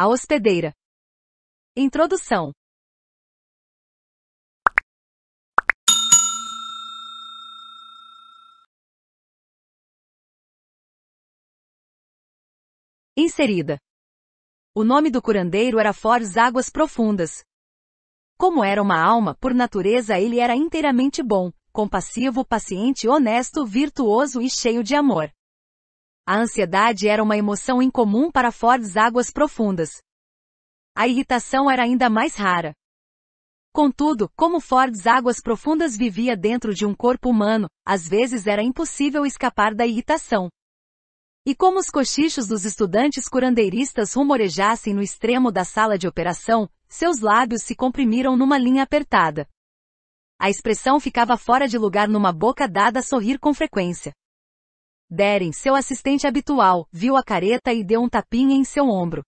A hospedeira. Introdução. Inserida. O nome do curandeiro era Fores Águas Profundas. Como era uma alma, por natureza ele era inteiramente bom, compassivo, paciente, honesto, virtuoso e cheio de amor. A ansiedade era uma emoção incomum para Ford's águas profundas. A irritação era ainda mais rara. Contudo, como Ford's águas profundas vivia dentro de um corpo humano, às vezes era impossível escapar da irritação. E como os cochichos dos estudantes curandeiristas rumorejassem no extremo da sala de operação, seus lábios se comprimiram numa linha apertada. A expressão ficava fora de lugar numa boca dada a sorrir com frequência. Deren, seu assistente habitual, viu a careta e deu um tapinha em seu ombro.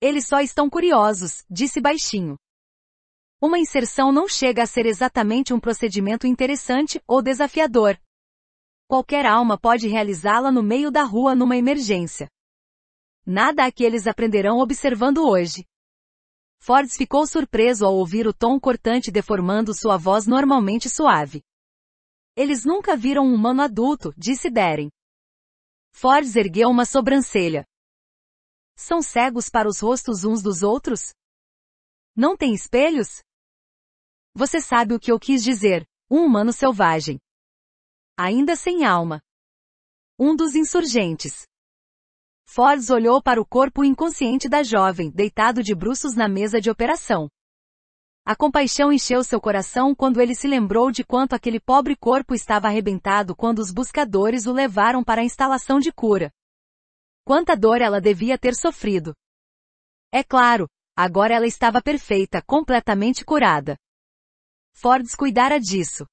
Eles só estão curiosos, disse baixinho. Uma inserção não chega a ser exatamente um procedimento interessante ou desafiador. Qualquer alma pode realizá-la no meio da rua numa emergência. Nada a que eles aprenderão observando hoje. Fords ficou surpreso ao ouvir o tom cortante deformando sua voz normalmente suave. Eles nunca viram um humano adulto, disse Beren. Fords ergueu uma sobrancelha. São cegos para os rostos uns dos outros? Não tem espelhos? Você sabe o que eu quis dizer, um humano selvagem. Ainda sem alma. Um dos insurgentes. Fords olhou para o corpo inconsciente da jovem, deitado de bruços na mesa de operação. A compaixão encheu seu coração quando ele se lembrou de quanto aquele pobre corpo estava arrebentado quando os buscadores o levaram para a instalação de cura. Quanta dor ela devia ter sofrido. É claro, agora ela estava perfeita, completamente curada. Ford cuidara disso.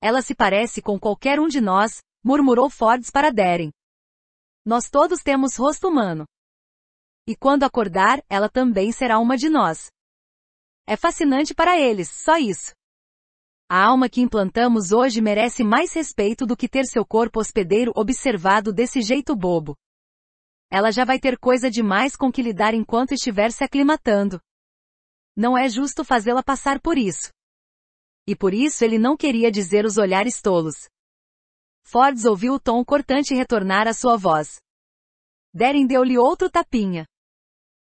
Ela se parece com qualquer um de nós, murmurou Ford para Deren. Nós todos temos rosto humano. E quando acordar, ela também será uma de nós. É fascinante para eles, só isso. A alma que implantamos hoje merece mais respeito do que ter seu corpo hospedeiro observado desse jeito bobo. Ela já vai ter coisa demais com que lidar enquanto estiver se aclimatando. Não é justo fazê-la passar por isso. E por isso ele não queria dizer os olhares tolos. Fords ouviu o tom cortante retornar à sua voz. Deren deu-lhe outro tapinha.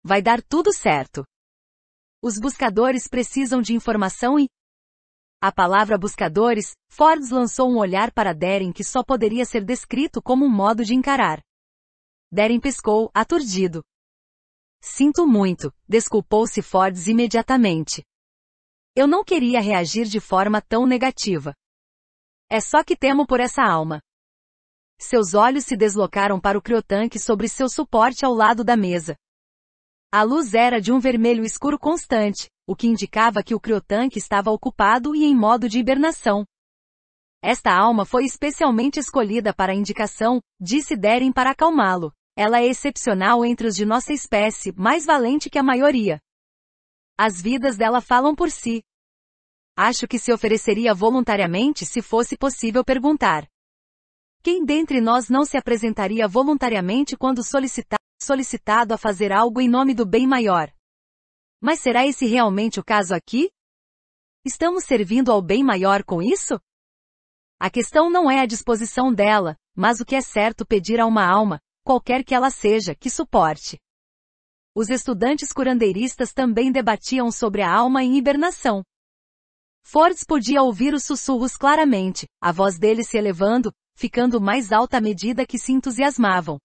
Vai dar tudo certo os buscadores precisam de informação e. A palavra buscadores, Forbes lançou um olhar para Deren que só poderia ser descrito como um modo de encarar. Deren piscou, aturdido. Sinto muito, desculpou-se Fords imediatamente. Eu não queria reagir de forma tão negativa. É só que temo por essa alma. Seus olhos se deslocaram para o criotanque sobre seu suporte ao lado da mesa. A luz era de um vermelho escuro constante, o que indicava que o criotanque estava ocupado e em modo de hibernação. Esta alma foi especialmente escolhida para a indicação, disse Deren para acalmá-lo. Ela é excepcional entre os de nossa espécie, mais valente que a maioria. As vidas dela falam por si. Acho que se ofereceria voluntariamente se fosse possível perguntar. Quem dentre nós não se apresentaria voluntariamente quando solicitar solicitado a fazer algo em nome do bem maior. Mas será esse realmente o caso aqui? Estamos servindo ao bem maior com isso? A questão não é a disposição dela, mas o que é certo pedir a uma alma, qualquer que ela seja, que suporte. Os estudantes curandeiristas também debatiam sobre a alma em hibernação. Fords podia ouvir os sussurros claramente, a voz dele se elevando, ficando mais alta à medida que se entusiasmavam,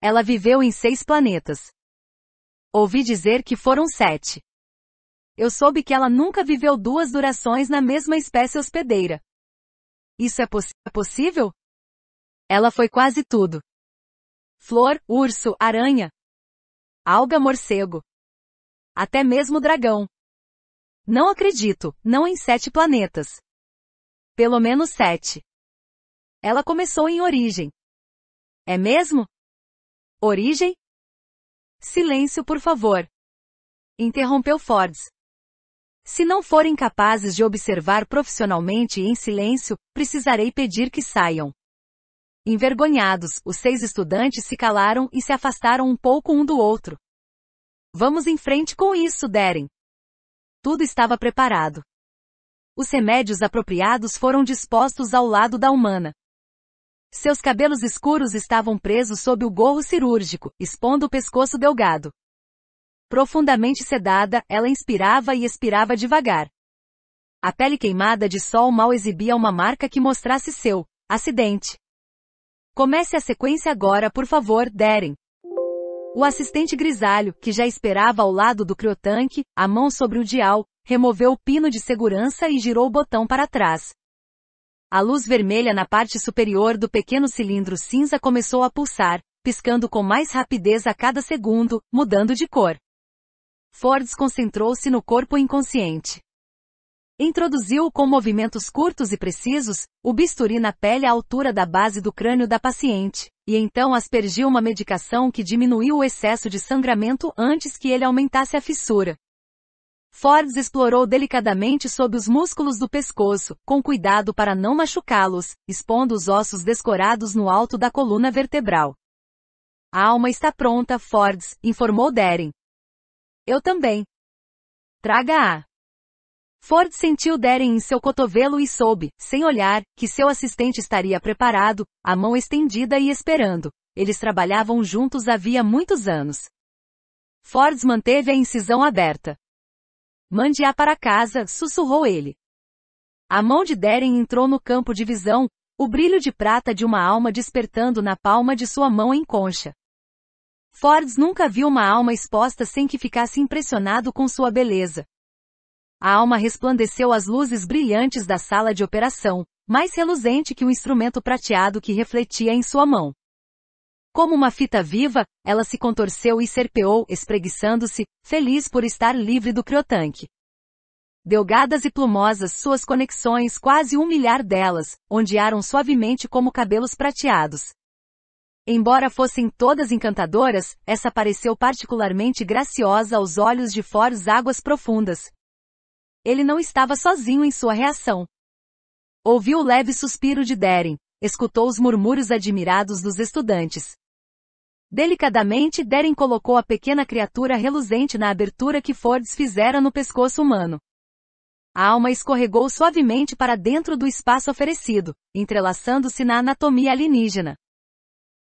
ela viveu em seis planetas. Ouvi dizer que foram sete. Eu soube que ela nunca viveu duas durações na mesma espécie hospedeira. Isso é, poss é possível? Ela foi quase tudo. Flor, urso, aranha. Alga, morcego. Até mesmo dragão. Não acredito, não em sete planetas. Pelo menos sete. Ela começou em origem. É mesmo? Origem? Silêncio, por favor. Interrompeu Fords. Se não forem capazes de observar profissionalmente e em silêncio, precisarei pedir que saiam. Envergonhados, os seis estudantes se calaram e se afastaram um pouco um do outro. Vamos em frente com isso, Deren. Tudo estava preparado. Os remédios apropriados foram dispostos ao lado da humana. Seus cabelos escuros estavam presos sob o gorro cirúrgico, expondo o pescoço delgado. Profundamente sedada, ela inspirava e expirava devagar. A pele queimada de sol mal exibia uma marca que mostrasse seu acidente. Comece a sequência agora, por favor, Deren. O assistente grisalho, que já esperava ao lado do criotanque, a mão sobre o dial, removeu o pino de segurança e girou o botão para trás, a luz vermelha na parte superior do pequeno cilindro cinza começou a pulsar, piscando com mais rapidez a cada segundo, mudando de cor. Ford concentrou-se no corpo inconsciente. Introduziu-o com movimentos curtos e precisos, o bisturi na pele à altura da base do crânio da paciente, e então aspergiu uma medicação que diminuiu o excesso de sangramento antes que ele aumentasse a fissura, Forbes explorou delicadamente sob os músculos do pescoço, com cuidado para não machucá-los, expondo os ossos descorados no alto da coluna vertebral. A alma está pronta, Forbes, informou Deren. Eu também. Traga-a. Ford sentiu Deren em seu cotovelo e soube, sem olhar, que seu assistente estaria preparado, a mão estendida e esperando. Eles trabalhavam juntos havia muitos anos. Ford manteve a incisão aberta. Mande-a para casa, sussurrou ele. A mão de Deren entrou no campo de visão, o brilho de prata de uma alma despertando na palma de sua mão em concha. Fords nunca viu uma alma exposta sem que ficasse impressionado com sua beleza. A alma resplandeceu às luzes brilhantes da sala de operação, mais reluzente que o um instrumento prateado que refletia em sua mão. Como uma fita viva, ela se contorceu e serpeou, espreguiçando-se, feliz por estar livre do criotanque. Delgadas e plumosas suas conexões, quase um milhar delas, ondearam suavemente como cabelos prateados. Embora fossem todas encantadoras, essa pareceu particularmente graciosa aos olhos de Foros Águas Profundas. Ele não estava sozinho em sua reação. Ouviu o leve suspiro de Deren, escutou os murmúrios admirados dos estudantes, Delicadamente Deren colocou a pequena criatura reluzente na abertura que Fords fizera no pescoço humano. A alma escorregou suavemente para dentro do espaço oferecido, entrelaçando-se na anatomia alienígena.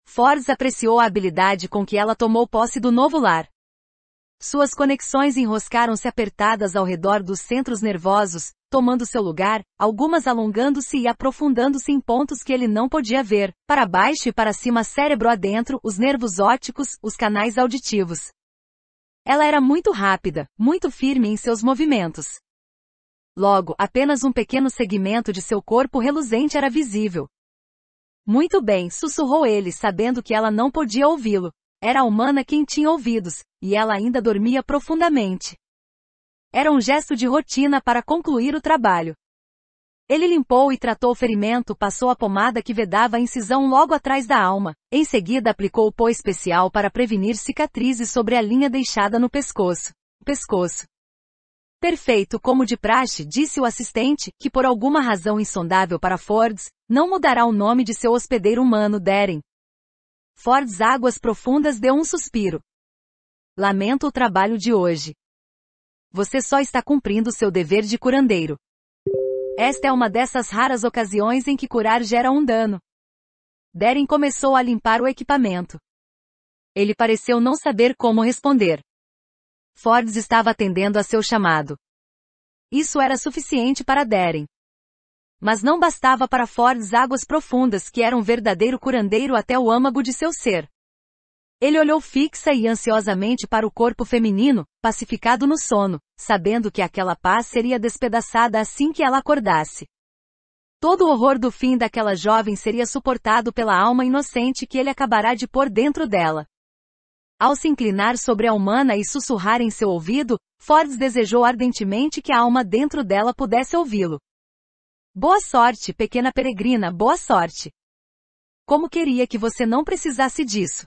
Fords apreciou a habilidade com que ela tomou posse do novo lar, suas conexões enroscaram-se apertadas ao redor dos centros nervosos, tomando seu lugar, algumas alongando-se e aprofundando-se em pontos que ele não podia ver, para baixo e para cima cérebro adentro, os nervos ópticos, os canais auditivos. Ela era muito rápida, muito firme em seus movimentos. Logo, apenas um pequeno segmento de seu corpo reluzente era visível. Muito bem, sussurrou ele, sabendo que ela não podia ouvi-lo. Era a humana quem tinha ouvidos, e ela ainda dormia profundamente. Era um gesto de rotina para concluir o trabalho. Ele limpou e tratou o ferimento, passou a pomada que vedava a incisão logo atrás da alma, em seguida aplicou o pó especial para prevenir cicatrizes sobre a linha deixada no pescoço. Pescoço. Perfeito como de praxe, disse o assistente, que por alguma razão insondável para Fords, não mudará o nome de seu hospedeiro humano Deren, Fords águas profundas deu um suspiro. Lamento o trabalho de hoje. Você só está cumprindo seu dever de curandeiro. Esta é uma dessas raras ocasiões em que curar gera um dano. Deren começou a limpar o equipamento. Ele pareceu não saber como responder. Fords estava atendendo a seu chamado. Isso era suficiente para Deren. Mas não bastava para Ford's águas profundas que eram um verdadeiro curandeiro até o âmago de seu ser. Ele olhou fixa e ansiosamente para o corpo feminino, pacificado no sono, sabendo que aquela paz seria despedaçada assim que ela acordasse. Todo o horror do fim daquela jovem seria suportado pela alma inocente que ele acabará de pôr dentro dela. Ao se inclinar sobre a humana e sussurrar em seu ouvido, Fords desejou ardentemente que a alma dentro dela pudesse ouvi-lo. Boa sorte, pequena peregrina, boa sorte! Como queria que você não precisasse disso.